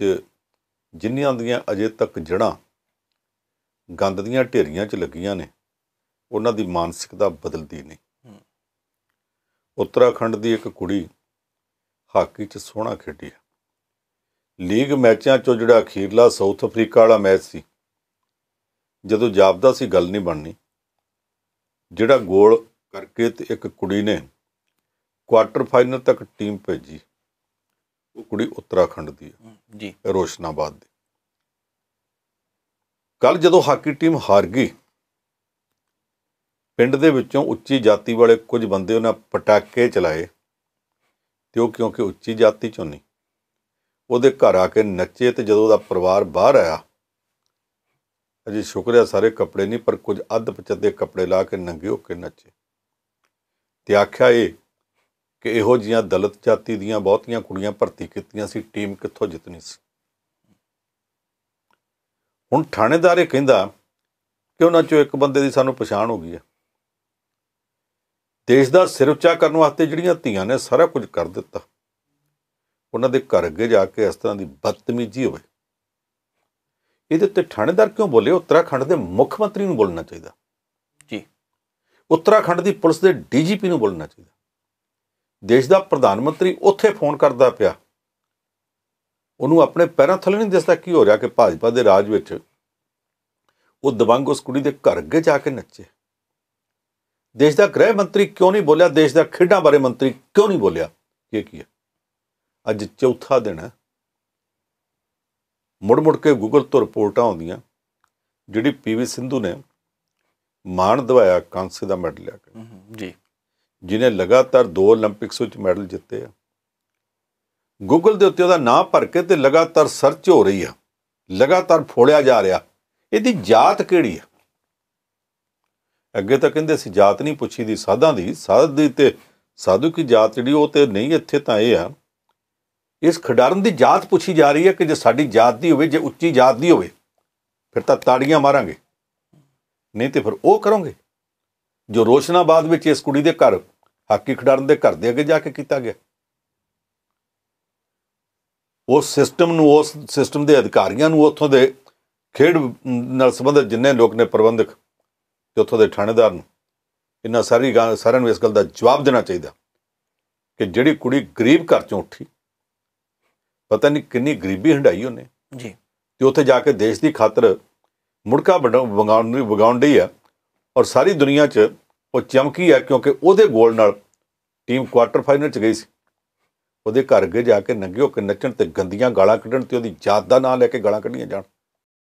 ਵਿੱਚ ਜਿੰਨੀਆਂ ਦੀਆਂ ਅਜੇ ਤੱਕ ਜੜਾਂ ਗੰਦ ਦੀਆਂ ਢੇਰੀਆਂ 'ਚ ਲੱਗੀਆਂ ਨੇ ਉਹਨਾਂ ਦੀ ਮਾਨਸਿਕਤਾ ਬਦਲਦੀ ਨਹੀਂ ਉੱਤਰਾਖੰਡ ਦੀ ਇੱਕ ਕੁੜੀ ਹਾਕੀ 'ਚ ਸੋਹਣਾ ਖੇਡੀ ਹੈ ਲੀਗ ਮੈਚਾਂ 'ਚੋਂ ਜਿਹੜਾ ਅਖੀਰਲਾ ਸਾਊਥ ਅਫਰੀਕਾ ਵਾਲਾ ਮੈਚ ਸੀ ਜਦੋਂ ਜਾਪਦਾ ਸੀ ਗੱਲ ਨਹੀਂ ਬਣਨੀ ਜਿਹੜਾ ਗੋਲ ਕਰਕੇ ਤੇ ਇੱਕ ਕੁੜੀ ਨੇ ਕੁਆਟਰ ਫਾਈਨਲ ਤੱਕ ਟੀਮ ਭੇਜੀ ਉਹ ਕੁੜੀ ਉੱਤਰਾਖੰਡ ਦੀ ਹੈ ਜੀ ਰੋਸ਼ਨਾਬਾਦ ਦੀ ਕੱਲ ਜਦੋਂ ਹਾਕੀ ਟੀਮ ਹਾਰ ਗਈ ਪਿੰਡ ਦੇ ਵਿੱਚੋਂ ਉੱਚੀ ਜਾਤੀ ਵਾਲੇ ਕੁਝ ਬੰਦੇ ਉਹਨਾਂ ਪਟਾਕੇ ਚਲਾਏ ਤੇ ਉਹ ਕਿਉਂਕਿ ਉੱਚੀ ਜਾਤੀ ਚੋਂ ਨਹੀਂ ਉਹਦੇ ਘਰ ਆ ਕੇ ਨੱਚੇ ਤੇ ਜਦੋਂ ਉਹਦਾ ਪਰਿਵਾਰ ਬਾਹਰ ਆਇਆ ਅਜੇ ਸ਼ੁਕਰਿਆ ਸਾਰੇ ਕੱਪੜੇ ਨਹੀਂ ਪਰ ਕੁਝ ਅੱਧ ਪਚੱਦੇ ਕੱਪੜੇ ਲਾ ਕੇ ਨੰਗੇ ਹੋ ਕੇ ਨੱਚੇ ਤੇ ਆਖਿਆ ਇਹ ਕਿ ਇਹੋ ਜੀਆਂ ਦਲਿਤ ਜਾਤੀ ਦੀਆਂ ਬਹੁਤੀਆਂ ਕੁੜੀਆਂ ਭਰਤੀ ਕੀਤੀਆਂ ਸੀ ਟੀਮ ਕਿੱਥੋਂ ਜਿੱਤਣੀ ਸੀ ਹੁਣ ਥਾਣੇਦਾਰ ਇਹ ਕਹਿੰਦਾ ਕਿ ਉਹਨਾਂ ਚੋਂ ਇੱਕ ਬੰਦੇ ਦੀ ਸਾਨੂੰ ਪਛਾਣ ਹੋ ਗਈ ਹੈ ਦੇਸ਼ ਦਾ ਸਿਰ ਉੱਚਾ ਕਰਨ ਵਾਸਤੇ ਜਿਹੜੀਆਂ ਧੀਆਂ ਨੇ ਸਾਰਾ ਕੁਝ ਕਰ ਦਿੱਤਾ ਉਹਨਾਂ ਦੇ ਘਰ ਅੱਗੇ ਜਾ ਕੇ ਇਸ ਤਰ੍ਹਾਂ ਦੀ ਬਦਤਮੀਜ਼ੀ ਹੋਵੇ ਇਹਦੇ ਉੱਤੇ ਥਾਣੇਦਾਰ ਕਿਉਂ ਬੋਲੇ ਉੱਤਰਾਖੰਡ ਦੇ ਮੁੱਖ ਮੰਤਰੀ ਨੂੰ ਬੋਲਣਾ ਚਾਹੀਦਾ ਜੀ ਉੱਤਰਾਖੰਡ ਦੀ ਪੁਲਿਸ ਦੇ ਡੀਜੀਪੀ ਨੂੰ ਬੋਲਣਾ ਚਾਹੀਦਾ ਦੇਸ਼ ਦਾ ਪ੍ਰਧਾਨ ਮੰਤਰੀ ਉੱਥੇ ਫੋਨ ਕਰਦਾ ਪਿਆ ਉਹਨੂੰ ਆਪਣੇ ਪੈਰਾਂ ਥੱਲੇ ਨਹੀਂ ਦਿਸਦਾ ਕੀ ਹੋ ਰਿਹਾ ਕਿ ਭਾਜਪਾ ਦੇ ਰਾਜ ਵਿੱਚ ਉਹ ਦਬੰਗ ਉਸ ਕੁੜੀ ਦੇ ਘਰ ਅੱਗੇ ਜਾ ਕੇ ਨੱਚੇ ਦੇਸ਼ ਦਾ ਗ੍ਰਹਿ ਮੰਤਰੀ ਕਿਉਂ ਨਹੀਂ ਬੋਲਿਆ ਦੇਸ਼ ਦਾ ਖੇਡਾਂ ਬਾਰੇ ਮੰਤਰੀ ਕਿਉਂ ਨਹੀਂ ਬੋਲਿਆ ਇਹ ਕੀ ਹੈ ਅੱਜ ਚੌਥਾ ਦਿਨ ਹੈ ਮੁੜ ਮੁੜ ਕੇ ਗੂਗਲ ਤੋਂ ਰਿਪੋਰਟਾਂ ਆਉਂਦੀਆਂ ਜਿਹੜੀ ਪੀਵੀ ਸਿੰਧੂ ਨੇ ਮਾਣ ਦਵਾਇਆ ਕਾਂਸੇ ਦਾ ਮੈਡਲ ਲਿਆ ਕੇ ਜੀ ਜਿਨੇ ਲਗਾਤਾਰ ਦੋ 올림픽ਸ ਵਿੱਚ ਮੈਡਲ ਜਿੱਤੇ ਆ ਗੂਗਲ ਦੇ ਉੱਤੇ ਉਹਦਾ ਨਾਂ ਭਰ ਕੇ ਤੇ ਲਗਾਤਾਰ ਸਰਚ ਹੋ ਰਹੀ ਆ ਲਗਾਤਾਰ ਫੋੜਿਆ ਜਾ ਰਿਹਾ ਇਹਦੀ ਜਾਤ ਕਿਹੜੀ ਆ ਅੱਗੇ ਤਾਂ ਕਹਿੰਦੇ ਸੀ ਜਾਤ ਨਹੀਂ ਪੁੱਛੀ ਦੀ ਸਾਧਾਂ ਦੀ ਸਾਧ ਦੀ ਤੇ ਸਾਧੂ ਕੀ ਜਾਤ ਜਿਹੜੀ ਉਹ ਤੇ ਨਹੀਂ ਇੱਥੇ ਤਾਂ ਇਹ ਆ ਇਸ ਖਡਾਰਨ ਦੀ ਜਾਤ ਪੁੱਛੀ ਜਾ ਰਹੀ ਹੈ ਕਿ ਜੇ ਸਾਡੀ ਜਾਤ ਦੀ ਹੋਵੇ ਜੇ ਉੱਚੀ ਜਾਤ ਦੀ ਹੋਵੇ ਫਿਰ ਤਾਂ ਤਾੜੀਆਂ ਮਾਰਾਂਗੇ ਨਹੀਂ ਤੇ ਫਿਰ ਉਹ ਕਰੋਗੇ ਜੋ ਰੋਸ਼ਨਾਬਾਦ ਵਿੱਚ ਇਸ ਕੁੜੀ ਦੇ ਘਰ ਹਾਕੀ ਖਿਡਾਰਨ ਦੇ ਘਰ ਦੇ ਅੱਗੇ ਜਾ ਕੇ ਕੀਤਾ ਗਿਆ ਉਸ ਸਿਸਟਮ ਨੂੰ ਉਸ ਸਿਸਟਮ ਦੇ ਅਧਿਕਾਰੀਆਂ ਨੂੰ ਉੱਥੋਂ ਦੇ ਖੇਡ ਨਾਲ ਸੰਬੰਧਿਤ ਜਿੰਨੇ ਲੋਕ ਨੇ ਪ੍ਰਬੰਧਕ ਤੇ ਉੱਥੋਂ ਦੇ ਥਾਣੇਦਾਰ ਨੂੰ ਇਹਨਾਂ ਸਾਰੀ ਸਾਰਿਆਂ ਨੂੰ ਇਸ ਗੱਲ ਦਾ ਜਵਾਬ ਦੇਣਾ ਚਾਹੀਦਾ ਕਿ ਜਿਹੜੀ ਕੁੜੀ ਗਰੀਬ ਘਰ ਚੋਂ ਉੱਠੀ ਪਤਾ ਨਹੀਂ ਕਿੰਨੀ ਗਰੀਬੀ ਹੰਡਾਈ ਉਹਨੇ ਜੀ ਤੇ ਉੱਥੇ ਜਾ ਕੇ ਦੇਸ਼ ਦੀ ਖਾਤਰ ਮੁੜਕਾ ਵਗਾਉਣ ਦੀ ਵਗਾਉਣ ਦੀ ਆ ਔਰ ਸਾਰੀ ਦੁਨੀਆ 'ਚ ਉਹ ਚਮਕੀ ਆ ਕਿਉਂਕਿ ਉਹਦੇ ਗੋਲ ਨਾਲ ਟੀਮ ਕੁਆਟਰ ਫਾਈਨਲ ਚ ਗਈ ਸੀ ਉਹਦੇ ਘਰ ਅੱਗੇ ਜਾ ਕੇ ਨੰਗੇ ਹੋ ਕੇ ਨੱਚਣ ਤੇ ਗੰਦੀਆਂ ਗਾਲਾਂ ਕੱਢਣ ਤੇ ਉਹਦੀ ਜਾਤ ਦਾ ਨਾਂ ਲੈ ਕੇ ਗਾਲਾਂ ਕੱਢੀਆਂ ਜਾਣ